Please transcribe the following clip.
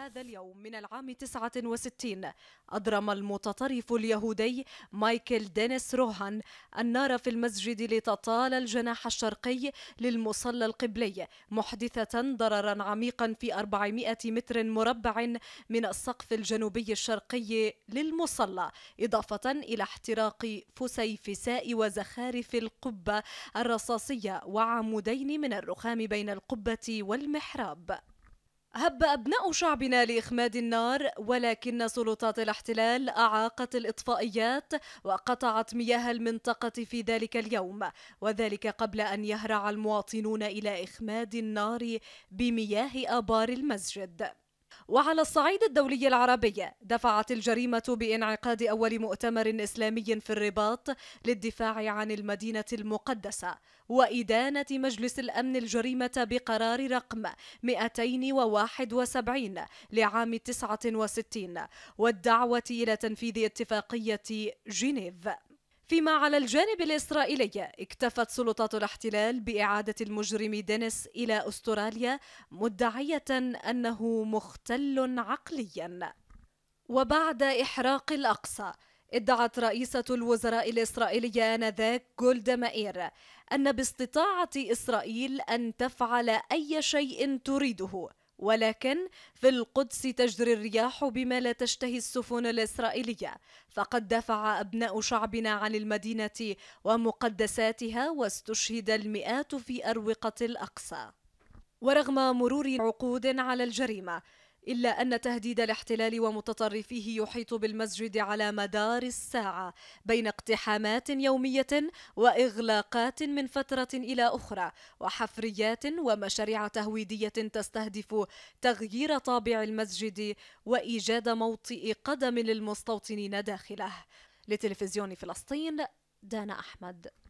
هذا اليوم من العام 69 أضرم المتطرف اليهودي مايكل دينيس روهان النار في المسجد لتطال الجناح الشرقي للمصلى القبلي محدثة ضررا عميقا في 400 متر مربع من السقف الجنوبي الشرقي للمصلى إضافة إلى احتراق فسيفساء وزخارف القبة الرصاصية وعمودين من الرخام بين القبة والمحراب هب أبناء شعبنا لإخماد النار ولكن سلطات الاحتلال أعاقت الإطفائيات وقطعت مياه المنطقة في ذلك اليوم وذلك قبل أن يهرع المواطنون إلى إخماد النار بمياه آبار المسجد وعلى الصعيد الدولي العربي دفعت الجريمة بانعقاد أول مؤتمر إسلامي في الرباط للدفاع عن المدينة المقدسة وإدانة مجلس الأمن الجريمة بقرار رقم 271 لعام 69 والدعوة إلى تنفيذ اتفاقية جنيف فيما على الجانب الإسرائيلي اكتفت سلطات الاحتلال بإعادة المجرم دينيس إلى أستراليا مدعية أنه مختل عقليا وبعد إحراق الأقصى ادعت رئيسة الوزراء الإسرائيلية آنذاك جولدا مائير أن باستطاعة إسرائيل أن تفعل أي شيء تريده ولكن في القدس تجري الرياح بما لا تشتهي السفن الإسرائيلية فقد دفع أبناء شعبنا عن المدينة ومقدساتها واستشهد المئات في أروقة الأقصى ورغم مرور عقود على الجريمة إلا أن تهديد الاحتلال ومتطرفيه يحيط بالمسجد على مدار الساعة بين اقتحامات يومية وإغلاقات من فترة إلى أخرى وحفريات ومشاريع تهويدية تستهدف تغيير طابع المسجد وإيجاد موطئ قدم للمستوطنين داخله لتلفزيون فلسطين دانا أحمد